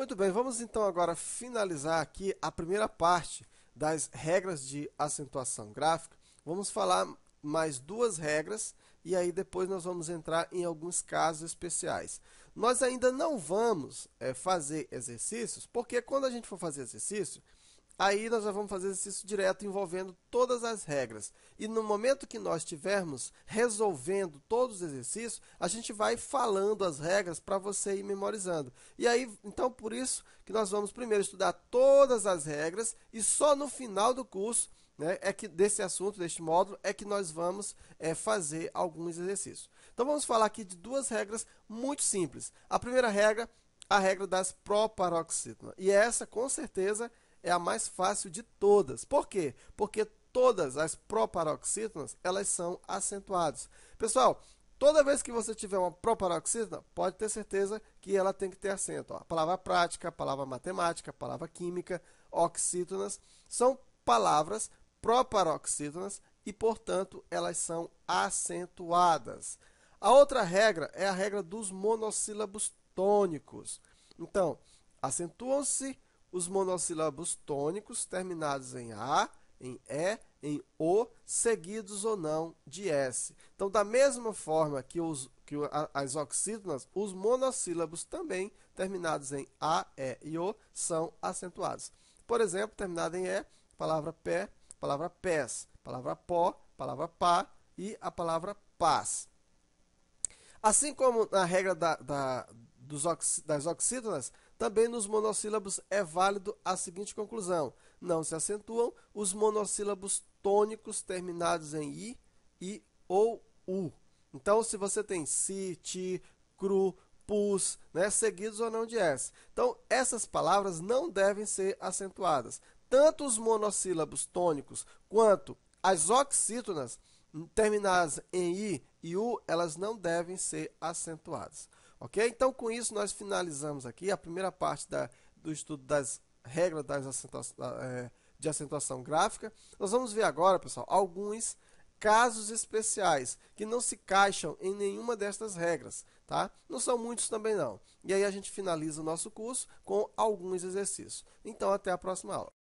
Muito bem, vamos então agora finalizar aqui a primeira parte das regras de acentuação gráfica. Vamos falar mais duas regras e aí depois nós vamos entrar em alguns casos especiais. Nós ainda não vamos é, fazer exercícios, porque quando a gente for fazer exercício, Aí nós já vamos fazer exercício direto envolvendo todas as regras. E no momento que nós estivermos resolvendo todos os exercícios, a gente vai falando as regras para você ir memorizando. E aí, então por isso que nós vamos primeiro estudar todas as regras e só no final do curso, né, é que desse assunto, deste módulo, é que nós vamos é, fazer alguns exercícios. Então vamos falar aqui de duas regras muito simples. A primeira regra, a regra das proparoxítonas. E essa, com certeza, é é a mais fácil de todas. Por quê? Porque todas as proparoxítonas, elas são acentuadas. Pessoal, toda vez que você tiver uma proparoxítona, pode ter certeza que ela tem que ter acento. A palavra prática, a palavra matemática, a palavra química, oxítonas, são palavras proparoxítonas e, portanto, elas são acentuadas. A outra regra é a regra dos monossílabos tônicos. Então, acentuam-se os monossílabos tônicos terminados em A, em E, em O, seguidos ou não de S. Então, da mesma forma que, os, que as oxítonas, os monossílabos também terminados em A, E e O são acentuados. Por exemplo, terminado em E, palavra pé, palavra pés, palavra pó, palavra pá e a palavra paz. Assim como na regra da, da dos das oxítonas, também nos monossílabos é válido a seguinte conclusão: não se acentuam os monossílabos tônicos terminados em i, i ou u. Então, se você tem si, ti, cru, pus, né, seguidos ou não de s. Então, essas palavras não devem ser acentuadas. Tanto os monossílabos tônicos quanto as oxítonas terminadas em i e u, elas não devem ser acentuadas. Ok? Então, com isso, nós finalizamos aqui a primeira parte da, do estudo das regras das acentuação, ah, eh, de acentuação gráfica. Nós vamos ver agora, pessoal, alguns casos especiais que não se caixam em nenhuma destas regras, tá? Não são muitos também não. E aí a gente finaliza o nosso curso com alguns exercícios. Então até a próxima aula.